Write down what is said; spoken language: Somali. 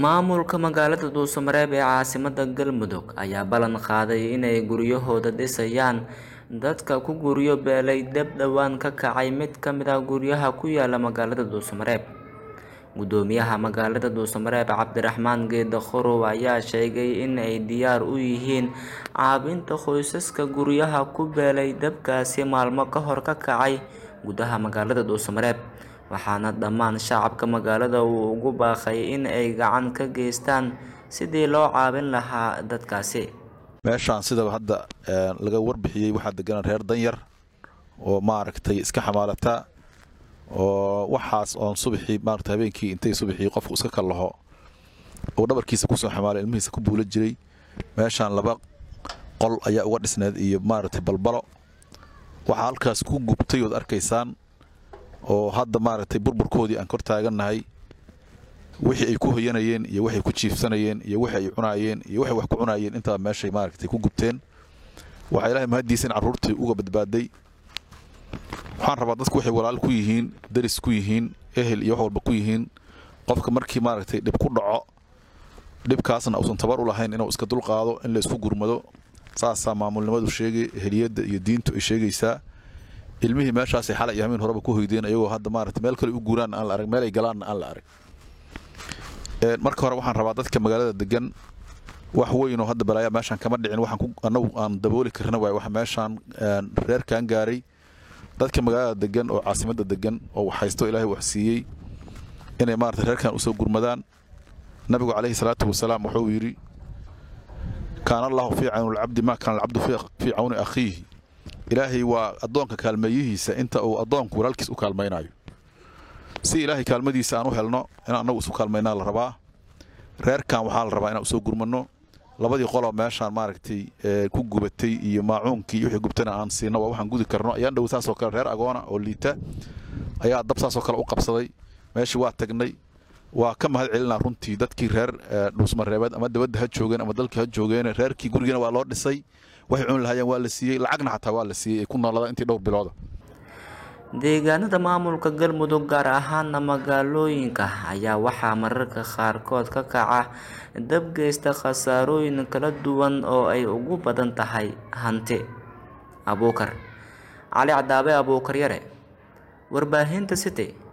maamulka magaalada duusamareeb ee caasimada Galmudug ayaa ballan qaaday inay guryahooda dhisayaan dadka ku guryo beelay dab dhowaan ka kacay mid ka mid ah guryaha ku yaala magaalada duusamareeb mareeb gudoomiyaha magaalada duusamareeb Cabdiraxmaan Geeda ayaa sheegay in ay diyaar u yihiin caabinta qoysaska guryaha ku beelay dabkaasi maalmo ka hor ka kacay gudaha magaalada duusamareeb waxaana dhammaan shacabka magaalada uu ugu baaqay in ay gacan ka geystaan sidii loo caabin lahaa dadkaasi meeshaan sidaba hadda eh, laga warbixiyey waxaa degana reer danyar oo maaragtay iska xamaalata oo waxaas oon subaxii maarata habeenkii intay subaxii qofku iska kallaho uu dhabarkiisa kusoo xamaalay ilmihiisa ku buula jiray meeshaan laba qol ayaa uga dhisneed iyo maaragtay balbalo waxaa halkaas ku gubtay ood arkaysaan oo hadda maaragtay burburkoodii aan kortaaganahay taagannahay wixii ay ku hoyanayeen iyo waxay ku jiifsanayeen iyo wixi ay cunaayeen iyo waxay wax ku cunaayeen intaa meeshay maaragtay ku gubteen waxaa ilaahay mahaddiisa in uga badbaaday waxaan rabaa dadku waxay walaal ku yihiin daris ku yihiin ehel iyo wax walba ku yihiin qofka markii maaragtay dhib ku dhaco dhibkaasna uusan tabar u lahayn inuu iska dulqaado in laysku gurmado saasaa maamulnimadu sheegay eheliyadda iyo diintu ay sheegaysaa ilmihii meeshaasay xalay hamiin horeba ku hoydeen ayagoo hadda maarata meel kale u guuraan aan la arag meelay galaanna aan la arag marka hore waxaan rabaa dadka magaalada degan wax weynoo hadda balaayaa meeshaan kama dhicin waxaan annagu aan dabooli karna waay waxa meeshaan reerkan gaaray dadka magaalada degan oo caasimadda degan oo waxhaysto ilaahay wax siiyey inay maarata reerkan usoo gurmadaan nabigu calayhi salaatu wasalaam wuxuu yidhi kaana allaahu fii caynulcabdi maa kaana alcabdu fii cawni akhiihi ilaahay waa addoonka kaalmeeyihiisa inta uu addoonku walaalkiis u kaalmaynayo si ilaahay kaalmadiisa aan u helno inaan annagu isu kaalmaynaa la rabaa reerkan waxaa la rabaa inaan usoo gurmanno labadii qoloo meeshaan maaragtay eh, ku gubatay iyo maacuunkii iyo wixii gubtana aan siinno waa waxaan gudi karno ayaan dhow saasoo kale reer agoona oo liita ayaa dab saasoo kale u qabsaday meeshii waa tagnay waa ka mahad celinaa runtii dadkii reer eh, dhuusmareebeed ama dabadda ha joogeen ama dalkii ha joogeen reerkii gurigiina waa loo dhisay waxay cuni lahaayeen waa la siiyey lacagna xataa waa la siiyey ay ku nooladaa intii dhowr bilooda deegaanada maamulka galmudug gaar ahaana magaalooyinka ayaa waxaa mararka qaarkood ka kaca dab geysta khasaarooyin kala duwan oo ay ugu badan tahay hanti abuukar cali cadaabe abuukar yare warbaahinta city